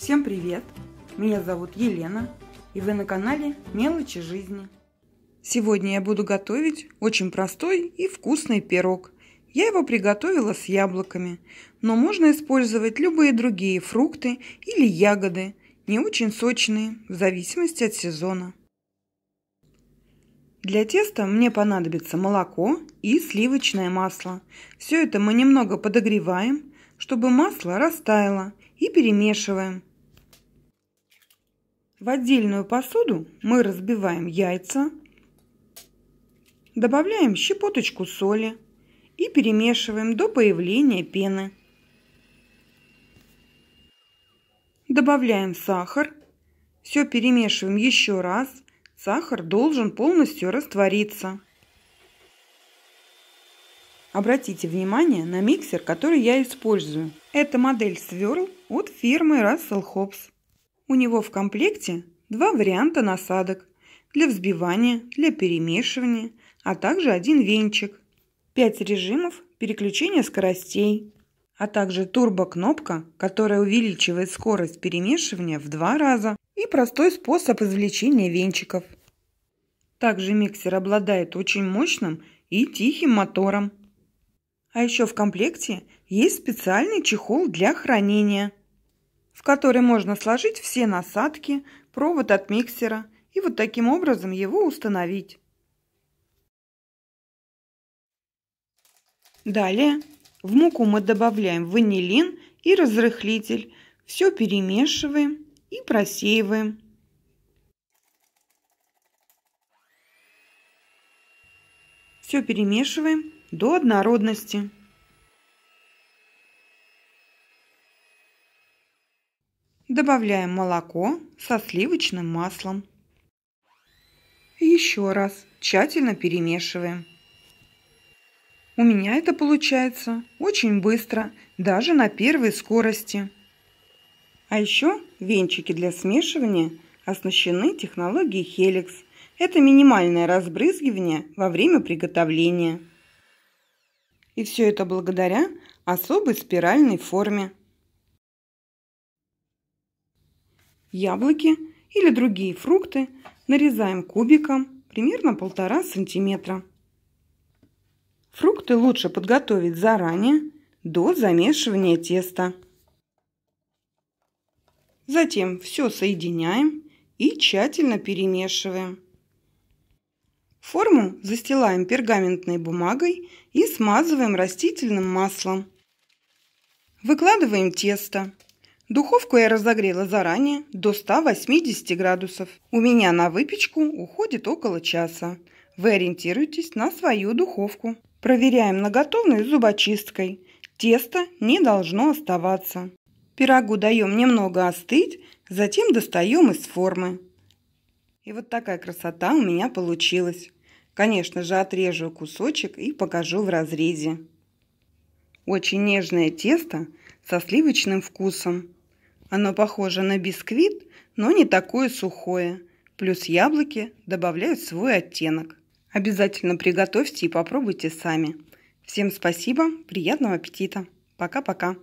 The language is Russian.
Всем привет! Меня зовут Елена, и вы на канале Мелочи жизни. Сегодня я буду готовить очень простой и вкусный пирог. Я его приготовила с яблоками, но можно использовать любые другие фрукты или ягоды, не очень сочные, в зависимости от сезона. Для теста мне понадобится молоко и сливочное масло. Все это мы немного подогреваем, чтобы масло растаяло и перемешиваем – в отдельную посуду мы разбиваем яйца, добавляем щепоточку соли и перемешиваем до появления пены. Добавляем сахар, все перемешиваем еще раз, сахар должен полностью раствориться. Обратите внимание на миксер, который я использую. Это модель сверл от фирмы Russell Hobbs. У него в комплекте два варианта насадок для взбивания, для перемешивания, а также один венчик, 5 режимов переключения скоростей, а также турбо-кнопка, которая увеличивает скорость перемешивания в два раза и простой способ извлечения венчиков. Также миксер обладает очень мощным и тихим мотором. А еще в комплекте есть специальный чехол для хранения – в который можно сложить все насадки, провод от миксера и вот таким образом его установить. Далее в муку мы добавляем ванилин и разрыхлитель. Все перемешиваем и просеиваем. Все перемешиваем до однородности. Добавляем молоко со сливочным маслом. Еще раз тщательно перемешиваем. У меня это получается очень быстро, даже на первой скорости. А еще венчики для смешивания оснащены технологией Helix. Это минимальное разбрызгивание во время приготовления. И все это благодаря особой спиральной форме. Яблоки или другие фрукты нарезаем кубиком примерно полтора сантиметра. Фрукты лучше подготовить заранее, до замешивания теста. Затем все соединяем и тщательно перемешиваем. Форму застилаем пергаментной бумагой и смазываем растительным маслом. Выкладываем тесто. Духовку я разогрела заранее, до 180 градусов. У меня на выпечку уходит около часа. Вы ориентируйтесь на свою духовку. Проверяем на готовность зубочисткой. Тесто не должно оставаться. Пирогу даем немного остыть, затем достаем из формы. И вот такая красота у меня получилась. Конечно же, отрежу кусочек и покажу в разрезе. Очень нежное тесто со сливочным вкусом. Оно похоже на бисквит, но не такое сухое. Плюс яблоки добавляют свой оттенок. Обязательно приготовьте и попробуйте сами. Всем спасибо, приятного аппетита. Пока-пока.